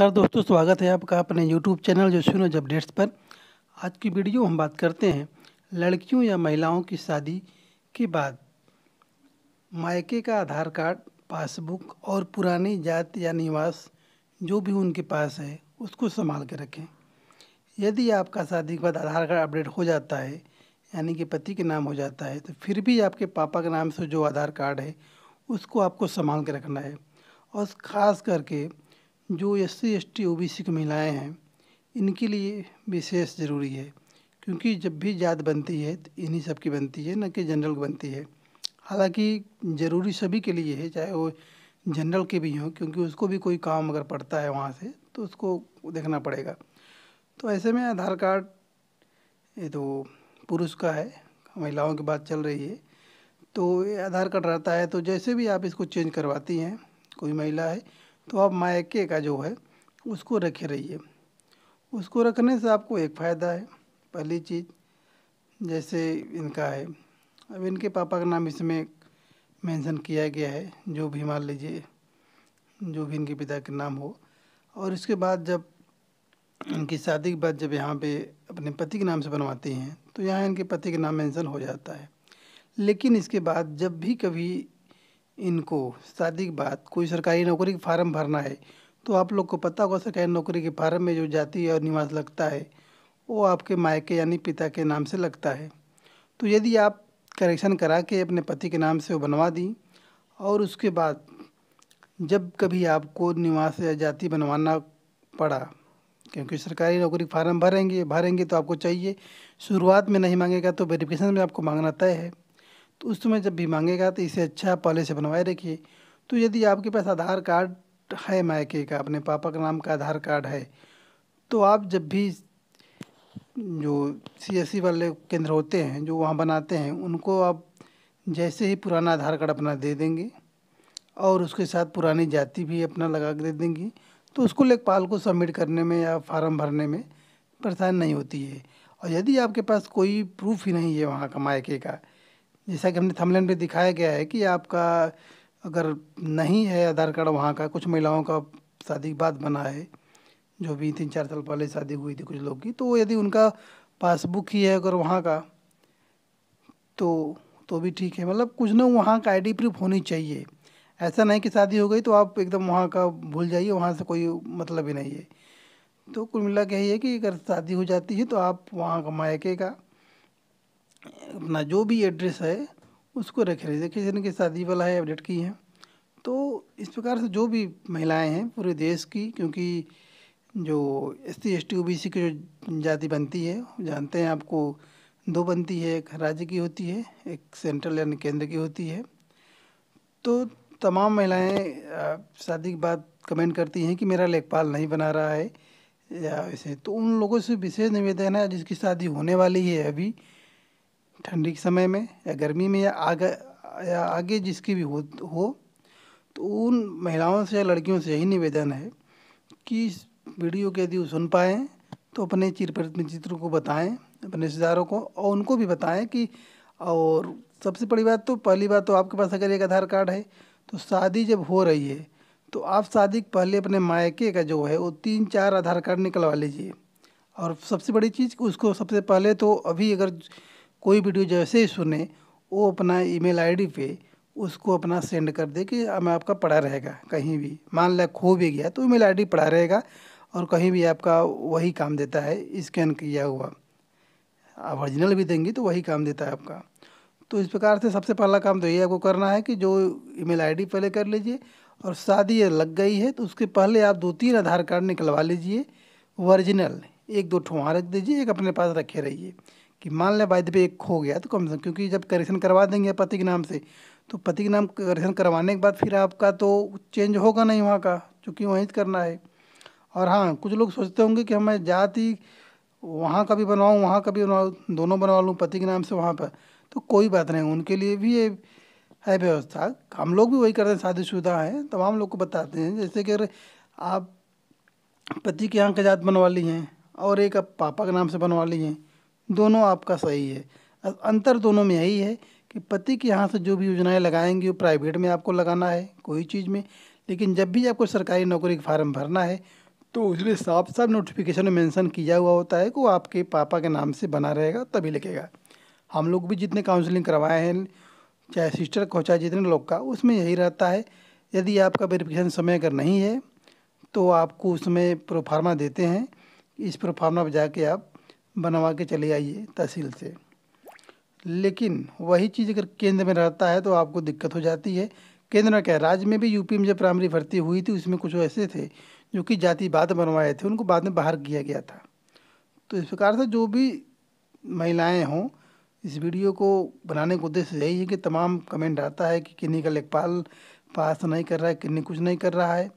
नमस्कार दोस्तों स्वागत है आपका अपने YouTube चैनल सुनो जब अपडेट्स पर आज की वीडियो हम बात करते हैं लड़कियों या महिलाओं की शादी के बाद मायके का आधार कार्ड पासबुक और पुरानी जात या निवास जो भी उनके पास है उसको संभाल के रखें यदि आपका शादी के बाद आधार कार्ड अपडेट हो जाता है यानी कि पति के नाम हो जाता है तो फिर भी आपके पापा के नाम से जो आधार कार्ड है उसको आपको संभाल के रखना है और ख़ास करके जो S C S T O B C की महिलाएँ हैं इनके लिए विशेष ज़रूरी है क्योंकि जब भी जात बनती है तो इन्हीं सब की बनती है न कि जनरल की बनती है हालांकि ज़रूरी सभी के लिए है चाहे वो जनरल के भी हों क्योंकि उसको भी कोई काम अगर पड़ता है वहाँ से तो उसको देखना पड़ेगा तो ऐसे में आधार कार्ड ये तो पुरुष का है महिलाओं की बात चल रही है तो ये आधार कार्ड रहता है तो जैसे भी आप इसको चेंज करवाती हैं कोई महिला है तो आप मायके का जो है उसको रखे रहिए उसको रखने से आपको एक फ़ायदा है पहली चीज़ जैसे इनका है अब इनके पापा का नाम इसमें मेंशन किया गया है जो भी मान लीजिए जो भी इनके पिता के नाम हो और इसके बाद जब इनकी शादी के बाद जब यहाँ पे अपने पति के नाम से बनवाती हैं तो यहाँ इनके पति के नाम मेंशन हो जाता है लेकिन इसके बाद जब भी कभी इनको शादी के बाद कोई सरकारी नौकरी का फार्म भरना है तो आप लोग को पता होगा सरकारी नौकरी के फार्म में जो जाति और निवास लगता है वो आपके मायके यानी पिता के नाम से लगता है तो यदि आप करेक्शन करा के अपने पति के नाम से वो बनवा दी और उसके बाद जब कभी आपको निवास या जाति बनवाना पड़ा क्योंकि सरकारी नौकरी फार्म भरेंगे भरेंगे तो आपको चाहिए शुरुआत में नहीं मांगेगा तो वेरिफिकेशन में आपको मांगना तय है तो उस समय जब भी मांगेगा तो इसे अच्छा पहले से बनवाए रखिए तो यदि आपके पास आधार कार्ड है मायके का अपने पापा का नाम का आधार कार्ड है तो आप जब भी जो सी e वाले केंद्र होते हैं जो वहाँ बनाते हैं उनको आप जैसे ही पुराना आधार कार्ड अपना दे देंगे और उसके साथ पुरानी जाति भी अपना लगा के दे देंगे तो उसको लेखपाल को सबमिट करने में या फार्म भरने में परेशानी नहीं होती है और यदि आपके पास कोई प्रूफ ही नहीं है वहाँ का मायके का जैसा कि हमने थंबनेल पे दिखाया गया है कि आपका अगर नहीं है आधार कार्ड वहाँ का कुछ महिलाओं का शादी के बाद बना है जो भी तीन चार साल पहले शादी हुई थी कुछ लोग की तो यदि उनका पासबुक ही है अगर वहाँ का तो तो भी ठीक है मतलब कुछ ना वहाँ का आईडी प्रूफ होनी चाहिए ऐसा नहीं कि शादी हो गई तो आप एकदम वहाँ का भूल जाइए वहाँ से कोई मतलब ही नहीं है तो कुल मिला के यही है कि अगर शादी हो जाती है तो आप वहाँ का मायके का अपना जो भी एड्रेस है उसको रखे रहे जैसे किसी ने शादी वाला है अपडेट की है तो इस प्रकार से जो भी महिलाएं हैं पूरे देश की क्योंकि जो S C S T O B C की जो जाति बनती है जानते हैं आपको दो बनती है एक राज्य की होती है एक सेंट्रल यानी केंद्र की होती है तो तमाम महिलाएं शादी के बाद कमेंट करती हैं कि मेरा लेखपाल नहीं बना रहा है या ऐसे तो उन लोगों से विशेष निवेदन है जिसकी शादी होने वाली है अभी ठंडी के समय में या गर्मी में या आगे या आगे जिसकी भी हो हो तो उन महिलाओं से या लड़कियों से यही निवेदन है कि इस वीडियो के यदि सुन पाएँ तो अपने चित्र को बताएं अपने रिश्तेदारों को और उनको भी बताएं कि और सबसे बड़ी बात तो पहली बात तो आपके पास अगर एक आधार कार्ड है तो शादी जब हो रही है तो आप शादी पहले अपने मायके का जो है वो तीन चार आधार कार्ड निकलवा लीजिए और सबसे बड़ी चीज़ उसको सबसे पहले तो अभी अगर कोई वीडियो जैसे ही सुने वो अपना ईमेल आईडी पे उसको अपना सेंड कर दे कि मैं आपका पड़ा रहेगा कहीं भी मान लिया खो भी गया तो ईमेल आईडी पड़ा रहेगा और कहीं भी आपका वही काम देता है स्कैन किया हुआ आप ओरिजिनल भी देंगी तो वही काम देता है आपका तो इस प्रकार से सबसे पहला काम तो ये आपको करना है कि जो ईमेल आईडी पहले कर लीजिए और शादी लग गई है तो उसके पहले आप दो तीन आधार कार्ड निकलवा लीजिए ओरिजिनल एक दो ठुआ रख दीजिए एक अपने पास रखे रहिए कि मान लें बाय द एक खो गया तो कम से कम क्योंकि जब करेक्शन करवा देंगे पति के नाम से तो पति के नाम करेक्शन करवाने के बाद फिर आपका तो चेंज होगा नहीं वहाँ का चूँकि वहीं करना है और हाँ कुछ लोग सोचते होंगे कि हमें जाति वहाँ का भी बनवाऊँ वहाँ का भी बनवाऊँ दोनों बनवा लूँ पति के नाम से वहाँ पर तो कोई बात नहीं उनके लिए भी ये है व्यवस्था हम लोग भी वही करते हैं शादीशुदा हैं तमाम लोग को बताते हैं जैसे कि अगर आप पति के यहाँ के जात बनवा ली हैं और एक आप पापा के नाम से बनवा ली हैं दोनों आपका सही है अंतर दोनों में यही है कि पति के यहाँ से जो भी योजनाएं लगाएंगे वो प्राइवेट में आपको लगाना है कोई चीज़ में लेकिन जब भी आपको सरकारी नौकरी का फार्म भरना है तो उसमें साफ साफ नोटिफिकेशन में मेंशन किया हुआ होता है कि वो आपके पापा के नाम से बना रहेगा तभी लिखेगा हम लोग भी जितने काउंसलिंग करवाए हैं चाहे सिस्टर को चाहे जितने लोग का उसमें यही रहता है यदि आपका वेरिफिकेशन समय अगर नहीं है तो आपको उसमें प्रोफार्मा देते हैं इस प्रोफार्मा पर जाके आप बनवा के चले आइए तहसील से लेकिन वही चीज़ अगर केंद्र में रहता है तो आपको दिक्कत हो जाती है केंद्र में क्या राज्य में भी यूपी में जब प्राइमरी भर्ती हुई थी उसमें कुछ ऐसे थे जो कि जाति बाद बनवाए थे उनको बाद में बाहर किया गया था तो इस प्रकार से जो भी महिलाएं हों इस वीडियो को बनाने का उद्देश्य यही है कि तमाम कमेंट आता है कि किन्हीं का लेखपाल पास नहीं कर रहा है किन्हीं कुछ नहीं कर रहा है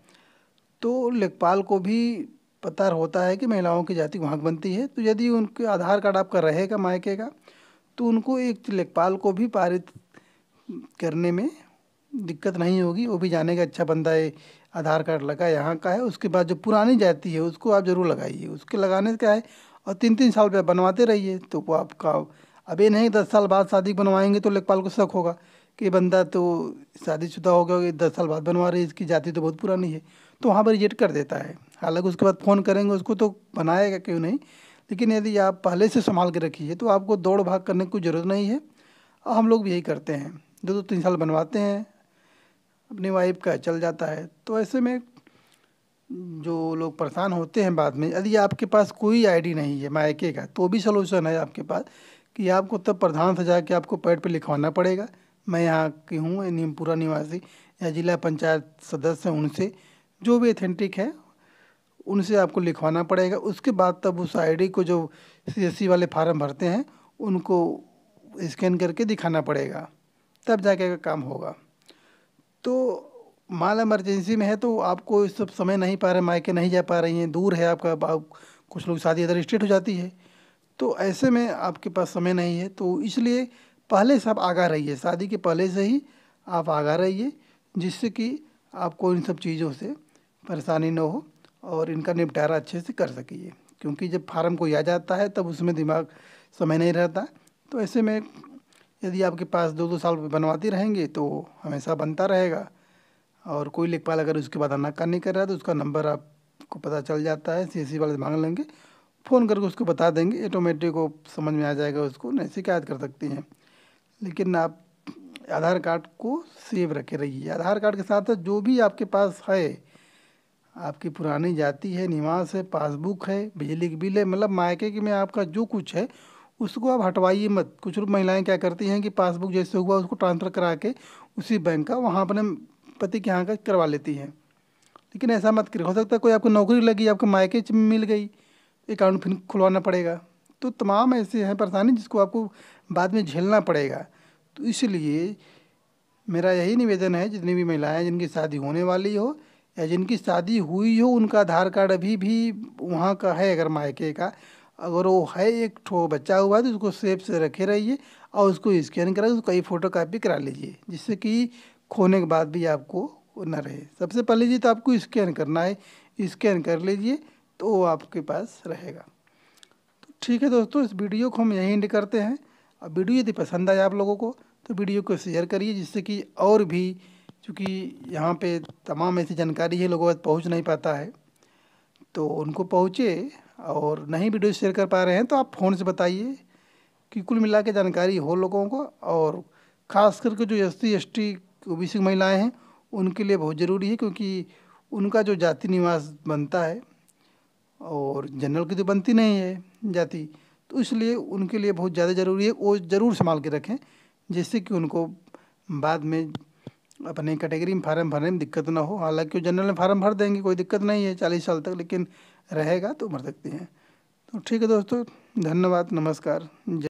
तो लेखपाल को भी पता होता है कि महिलाओं की जाति वहाँ बनती है तो यदि उनके आधार कार्ड आपका रहेगा मायके का तो उनको एक लेखपाल को भी पारित करने में दिक्कत नहीं होगी वो भी जाने का अच्छा बंदा है आधार कार्ड लगा यहाँ का है उसके बाद जो पुरानी जाति है उसको आप ज़रूर लगाइए उसके लगाने से क्या है और तीन तीन साल पर बनवाते रहिए तो वो आपका अभी नहीं दस साल बाद शादी बनवाएंगे तो लेखपाल को शक होगा कि बंदा तो शादीशुदा हो गया दस साल बाद बनवा रही इसकी जाति तो बहुत पुरानी है तो वहाँ पर रिजेक्ट कर देता है हालांकि उसके बाद फ़ोन करेंगे उसको तो बनाएगा क्यों नहीं लेकिन यदि आप पहले से संभाल के रखिए तो आपको दौड़ भाग करने की कोई ज़रूरत नहीं है और हम लोग भी यही करते हैं दो दो तीन साल बनवाते हैं अपनी वाइफ का चल जाता है तो ऐसे में जो लोग परेशान होते हैं बाद में यदि आपके पास कोई आईडी नहीं है मायके का तो भी सलूशन है आपके पास कि आपको तब प्रधान से जाके आपको पैड पे लिखवाना पड़ेगा मैं यहाँ की हूँ नीमपुरा निवासी या जिला पंचायत सदस्य हैं उनसे जो भी अथेंटिक है उनसे आपको लिखवाना पड़ेगा उसके बाद तब उस आईडी को जो सी वाले फार्म भरते हैं उनको स्कैन करके दिखाना पड़ेगा तब जाके काम होगा तो माल इमरजेंसी में है तो आपको इस सब समय नहीं पा रहे मायके नहीं जा पा रही हैं दूर है आपका आप, कुछ लोग शादी अदर स्टेट हो जाती है तो ऐसे में आपके पास समय नहीं है तो इसलिए पहले से आप आगा रहिए शादी के पहले से ही आप आगा रहिए जिससे कि आपको इन सब चीज़ों से परेशानी ना हो और इनका निपटारा अच्छे से कर सकिए क्योंकि जब फार्म कोई आ जाता है तब उसमें दिमाग समय नहीं रहता तो ऐसे में यदि आपके पास दो दो साल बनवाती रहेंगे तो हमेशा बनता रहेगा और कोई लेखपाल अगर उसके बाद कर नहीं कर रहा है तो उसका नंबर आपको पता चल जाता है सी सी वाले मांग लेंगे फ़ोन करके उसको बता देंगे ऑटोमेटिक वो समझ में आ जाएगा उसको नहीं तो शिकायत कर सकती हैं लेकिन आप आधार कार्ड को सेव रखे रहिए आधार कार्ड के साथ जो भी आपके पास है आपकी पुरानी जाति है निवास है पासबुक है बिजली की बिल है मतलब मायके के में आपका जो कुछ है उसको आप हटवाइए मत कुछ लोग महिलाएं क्या करती हैं कि पासबुक जैसे हुआ उसको ट्रांसफ़र करा के उसी बैंक का वहाँ अपने पति के यहाँ का करवा लेती हैं लेकिन ऐसा मत करिए हो सकता है कोई आपको नौकरी लगी आपको मायके मिल गई अकाउंट फिर खुलवाना पड़ेगा तो तमाम ऐसे हैं परेशानी जिसको आपको बाद में झेलना पड़ेगा तो इसलिए मेरा यही निवेदन है जितनी भी महिलाएं जिनकी शादी होने वाली हो या जिनकी शादी हुई हो उनका आधार कार्ड अभी भी वहाँ का है अगर मायके का अगर वो है एक ठो बच्चा हुआ है तो उसको सेफ से रखे रहिए और उसको स्कैन करा उसको कई फ़ोटो कापी करा लीजिए जिससे कि खोने के बाद भी आपको न रहे सबसे पहले जी तो आपको स्कैन करना है स्कैन कर लीजिए तो वो आपके पास रहेगा ठीक है दोस्तों इस वीडियो को हम यहीं एंड करते हैं अब वीडियो यदि पसंद आए आप लोगों को तो वीडियो को शेयर करिए जिससे कि और भी चूँकि यहाँ पे तमाम ऐसी जानकारी है लोगों तक पहुँच नहीं पाता है तो उनको पहुँचे और नहीं वीडियो शेयर कर पा रहे हैं तो आप फ़ोन से बताइए कि कुल मिला के जानकारी हो लोगों को और ख़ास करके जो S C S T O B C महिलाएँ हैं उनके लिए बहुत ज़रूरी है क्योंकि उनका जो जाति निवास बनता है और जनरल की तो बनती नहीं है जाति तो इसलिए उनके लिए बहुत ज़्यादा ज़रूरी है वो ज़रूर संभाल के रखें जिससे कि उनको बाद में अपने कैटेगरी में फार्म भरने में दिक्कत ना हो हालांकि वो जनरल में फार्म भर देंगे कोई दिक्कत नहीं है चालीस साल तक लेकिन रहेगा तो भर सकते हैं तो ठीक है दोस्तों धन्यवाद नमस्कार